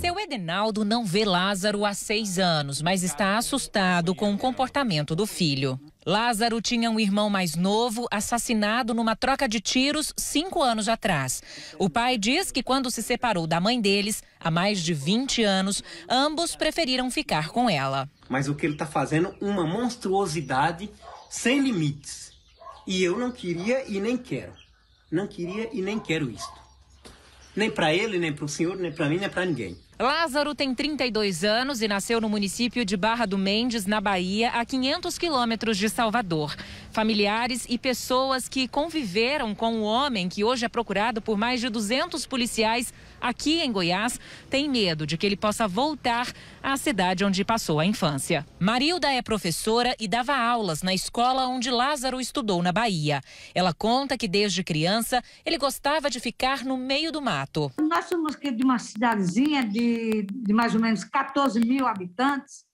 Seu Edenaldo não vê Lázaro há seis anos, mas está assustado com o comportamento do filho. Lázaro tinha um irmão mais novo assassinado numa troca de tiros cinco anos atrás. O pai diz que quando se separou da mãe deles, há mais de 20 anos, ambos preferiram ficar com ela. Mas o que ele está fazendo é uma monstruosidade sem limites. E eu não queria e nem quero. Não queria e nem quero isto. Nem para ele, nem para o senhor, nem para mim, nem para ninguém. Lázaro tem 32 anos e nasceu no município de Barra do Mendes, na Bahia, a 500 quilômetros de Salvador. Familiares e pessoas que conviveram com o homem, que hoje é procurado por mais de 200 policiais aqui em Goiás, têm medo de que ele possa voltar à cidade onde passou a infância. Marilda é professora e dava aulas na escola onde Lázaro estudou na Bahia. Ela conta que desde criança ele gostava de ficar no meio do mato nós somos aqui de uma cidadezinha de, de mais ou menos 14 mil habitantes,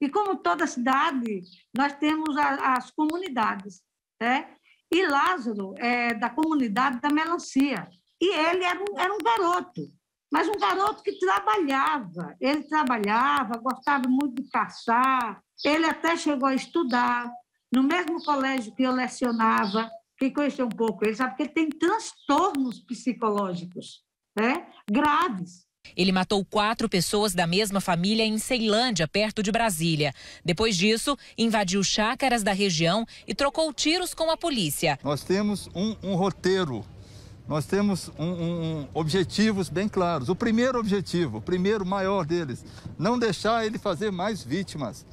e como toda cidade, nós temos a, as comunidades. Né? E Lázaro é da comunidade da melancia. E ele era um, era um garoto, mas um garoto que trabalhava. Ele trabalhava, gostava muito de caçar, ele até chegou a estudar no mesmo colégio que eu lecionava. Quem conheceu um pouco ele sabe que ele tem transtornos psicológicos né, graves. Ele matou quatro pessoas da mesma família em Ceilândia, perto de Brasília. Depois disso, invadiu chácaras da região e trocou tiros com a polícia. Nós temos um, um roteiro, nós temos um, um, objetivos bem claros. O primeiro objetivo, o primeiro maior deles, não deixar ele fazer mais vítimas.